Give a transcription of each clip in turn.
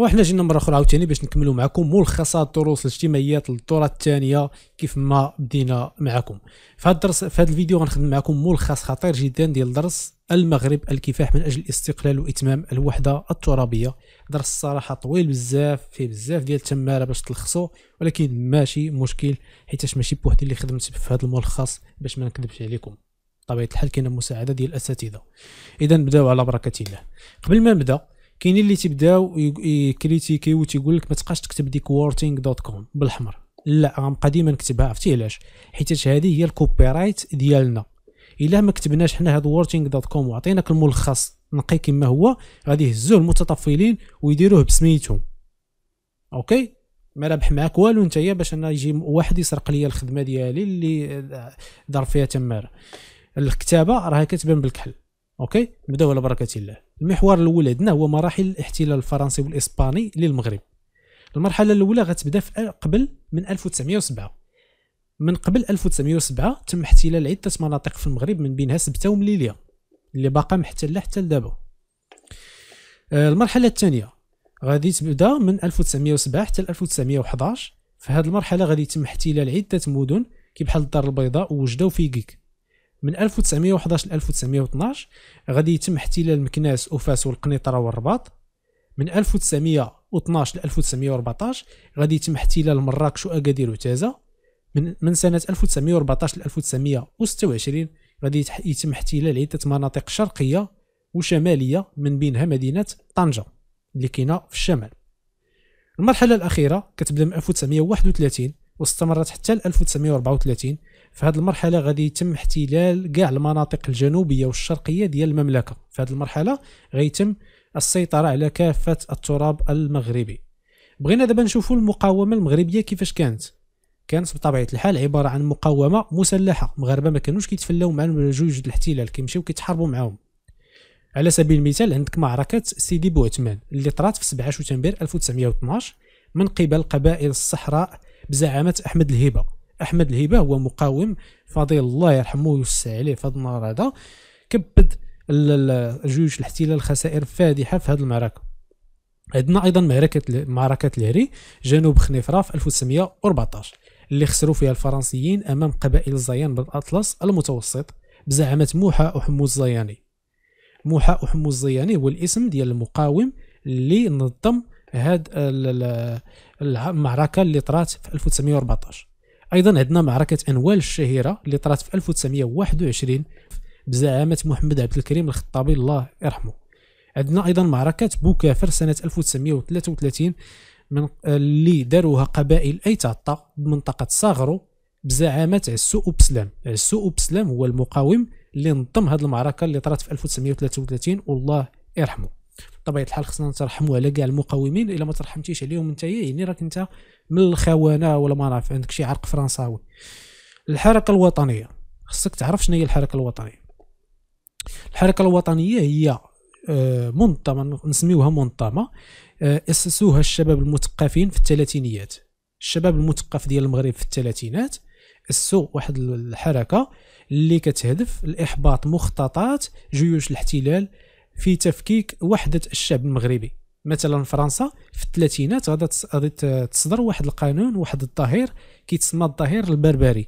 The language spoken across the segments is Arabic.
وحنا جينا مره اخرى عاوتاني باش نكملوا معكم ملخصات دروس الاجتماعيات للدوره الثانيه كيف ما بدينا معكم في هذا الدرس في هذا الفيديو غنخدم معكم ملخص خطير جدا ديال درس المغرب الكفاح من اجل الاستقلال واتمام الوحده الترابيه درس الصراحه طويل بزاف فيه بزاف ديال التماره باش تلخصو ولكن ماشي مشكل حيتاش ماشي بوحدي اللي خدمت في هذا الملخص باش ما نكذبش عليكم طبيعه الحال كاينه مساعده ديال الاساتذه اذا نبداو على بركه الله قبل ما نبدا كاينين اللي تيبداو يكريتيكي وتيقول لك ما تبقاش تكتب ديك وورتينغ دوت كوم بالاحمر لا غنبقى ديما نكتبها عرفتي علاش حيت هذه هي الكوبي رايت ديالنا الا ما كتبناش حنا هاد وورتينغ دوت كوم وعطيناك الملخص نقي كما هو غادي يهزوه المتطفلين ويديروه بسميتهم اوكي ما ربح معاك والو انت باش انا يجي واحد يسرق لي الخدمه ديالي اللي دار آه، فيها تماره الكتابه راه كتبان بالكحل اوكي نبداو على بركه الله المحور الاول عندنا هو مراحل الاحتلال الفرنسي والاسباني للمغرب المرحله الاولى غتبدا قبل من 1907 من قبل 1907 تم احتلال عده مناطق في المغرب من بينها سبته ومليليه اللي باقا محتله حتى لدابا آه، المرحله الثانيه غادي تبدا من 1907 حتى 1911 في هذه المرحله غادي يتم احتلال عده مدن كيف بحال الدار البيضاء ووجده وفيكيك من 1911 ل 1912 غادي يتم احتلال مكناس وفاس والقنيطره والرباط من 1912 ل 1914 غادي يتم احتلال مراكش واكادير وتازا من من سنه 1914 ل 1926 غادي يتم احتلال عده مناطق شرقيه وشماليه من بينها مدينه طنجه اللي كاينه في الشمال المرحله الاخيره كتبدا من 1931 واستمرت حتى 1934 في هذه المرحله غادي يتم احتلال كاع المناطق الجنوبيه والشرقيه ديال المملكه في هذه المرحله غيتم السيطره على كافه التراب المغربي بغينا دابا نشوفوا المقاومه المغربيه كيفاش كانت كانت بطبيعه الحال عباره عن مقاومه مسلحه المغاربه ما كانوش كيتفلاو مع جوج الاحتلال كيمشيو كيتحاربوا معاهم على سبيل المثال عندك معركه سيدي بوعثمان اللي طرات في 7 شتنبر 1912 من قبل قبائل الصحراء بزعامه احمد الهبه احمد الهبه هو مقاوم فضيل الله يرحمه ويوسع عليه في هذا النهار هذا كبد جيوش الاحتلال خسائر فادحه في هذه المعركه عندنا ايضا معركه معركه الهري جنوب خنيفره في 1914 اللي خسروا فيها الفرنسيين امام قبائل الزيان بالاطلس المتوسط بزعامه موحى وحمو الزياني موحى وحمو الزياني هو الاسم ديال المقاوم اللي نظم هاد المعركه اللي طرات في 1914 ايضا عندنا معركه انوال الشهيره اللي طرات في 1921 بزعامه محمد عبد الكريم الخطابي الله يرحمه عندنا ايضا معركه بوكافر سنه 1933 من اللي داروها قبائل اي تعطى بمنطقه صاغرو بزعامه عسو اوبسلام عسو اوبسلام هو المقاوم اللي نظم هذه المعركه اللي طرات في 1933 والله يرحمه بطبيعه الحال خصنا نترحموا على كاع المقاومين الا ما ترحمتيش عليهم انت إيه، يعني راك انت من الخونه ولا ما نعرف عندك شي عرق فرنساوي الحركه الوطنيه خصك تعرف شنو هي الحركه الوطنيه الحركه الوطنيه هي آه، منظمه نسميوها منظمه آه، اسسوها الشباب المثقفين في الثلاثينيات الشباب المثقف ديال المغرب في الثلاثينات اسسوا واحد الحركه اللي كتهدف لاحباط مخططات جيوش الاحتلال في تفكيك وحده الشعب المغربي مثلا فرنسا في الثلاثينات غادي تصدر واحد القانون واحد الظهير كيتسمى الظهير البربري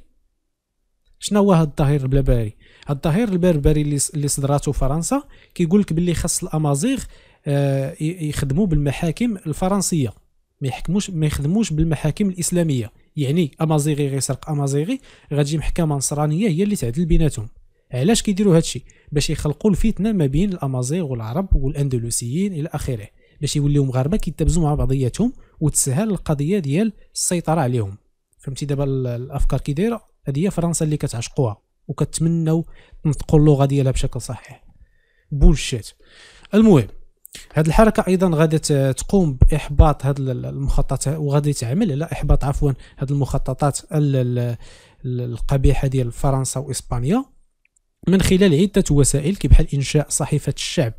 شنو هو هذا الظهير البربري هذا الظهير البربري اللي صدراتو فرنسا كيقول لك باللي خاص الامازيغ آه، يخدموا بالمحاكم الفرنسيه ما يحكموش ما يخدموش بالمحاكم الاسلاميه يعني امازيغي غيسرق امازيغي غتجي محكمه نصرانيه هي اللي تعدل بيناتهم علاش كيديروا هادشي باش يخلقوا الفتنه ما بين الامازيغ والعرب والاندلسيين الى اخره باش يوليو مغاربه كيتبزوا مع بعضياتهم وتسهل القضيه ديال السيطره عليهم فهمتي دابا الافكار كي دايره هذه هي فرنسا اللي كتعشقوها وكتمنوا تنطقوا اللغه ديالها بشكل صحيح بولشيت المهم هاد الحركه ايضا غادي تقوم باحباط هاد المخططات وغادي تعمل على احباط عفوا هاد المخططات القبيحه ديال فرنسا واسبانيا من خلال عدة وسائل كبحال إنشاء صحيفة الشعب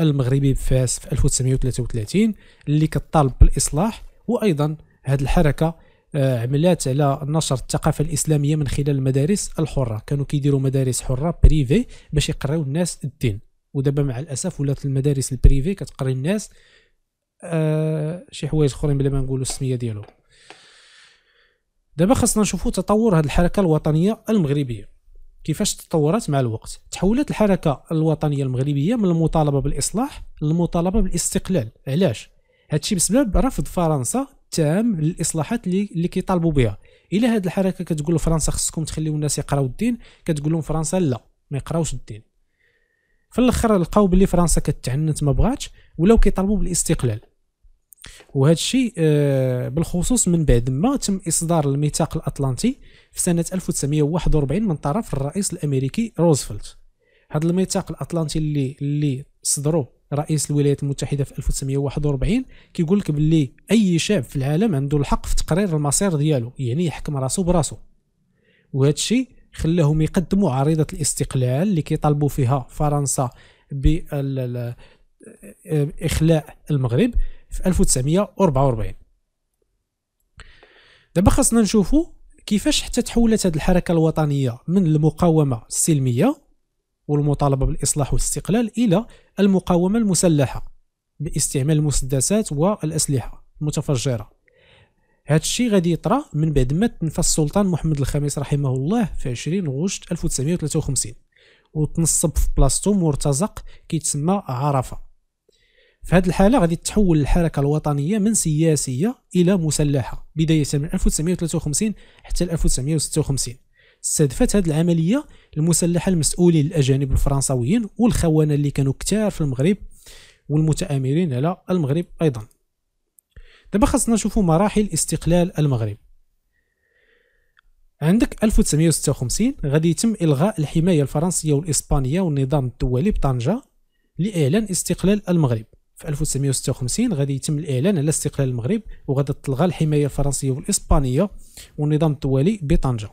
المغربي بفاس في 1933 اللي كطالب بالإصلاح وأيضا هذه الحركة آه، عملات على نشر الثقافة الإسلامية من خلال المدارس الحرة كانوا كيديروا مدارس حرة بريفي باش يقريو الناس الدين ودابا مع الأسف ولات المدارس البريفي كتقري الناس آه شي حوايج اخرين بلا ما نقولوا السميه ديالهم دابا خاصنا نشوفوا تطور هذه الحركه الوطنيه المغربيه كيفاش تطورت مع الوقت تحولت الحركه الوطنيه المغربيه من المطالبه بالاصلاح للمطالبه بالاستقلال علاش هادشي بسبب رفض فرنسا التام للاصلاحات اللي اللي كيطالبوا بها الى هاد الحركه كتقول فرنسا خصكم تخليو الناس يقراو الدين كتقول لهم فرنسا لا ما يقراوش الدين في الاخر لقاو بلي فرنسا كتعنت ما بغاتش ولاو كيطالبوا بالاستقلال وهذا الشيء آه، بالخصوص من بعد ما تم اصدار الميثاق الاطلنطي في سنه 1941 من طرف الرئيس الامريكي روزفلت هذا الميثاق الاطلنطي اللي اللي صدروا رئيس الولايات المتحده في 1941 كيقول لك باللي اي شعب في العالم عنده الحق في تقرير المصير ديالو يعني يحكم راسو براسو وهذا الشيء خلاهم يقدموا عريضه الاستقلال اللي كيطالبوا فيها فرنسا باخلاء آه، المغرب في 1944 دابا خاصنا نشوفوا كيفاش حتى تحولت هذه الحركه الوطنيه من المقاومه السلميه والمطالبه بالاصلاح والاستقلال الى المقاومه المسلحه باستعمال المسدسات والاسلحه المتفجره هذا الشيء غادي يطرا من بعد ما تنفس السلطان محمد الخامس رحمه الله في 20 غشت 1953 وتنصب في بلاصتو مرتزق كيتسمى عرفه في هذه الحاله غادي تحول الحركه الوطنيه من سياسيه الى مسلحه بدايه من 1953 حتى 1956 استهدفت هذه العمليه المسلحه المسؤولين الاجانب الفرنساويين والخونه اللي كانوا كتار في المغرب والمتآمرين على المغرب ايضا دابا خاصنا نشوفوا مراحل استقلال المغرب عندك 1956 غادي يتم الغاء الحمايه الفرنسيه والاسبانيه والنظام الدولي بطنجه لاعلان استقلال المغرب في 1956 غادي يتم الاعلان على استقلال المغرب وغادي تلغى الحمايه الفرنسيه والاسبانيه والنظام الدولي بطنجه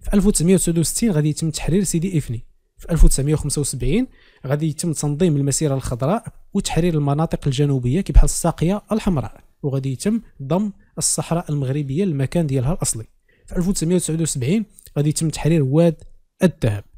في 1969 غادي يتم تحرير سيدي افني في 1975 غادي يتم تنظيم المسيره الخضراء وتحرير المناطق الجنوبيه كي بحال الساقيه الحمراء وغادي يتم ضم الصحراء المغربيه للمكان ديالها الاصلي في 1979 غادي يتم تحرير واد الذهب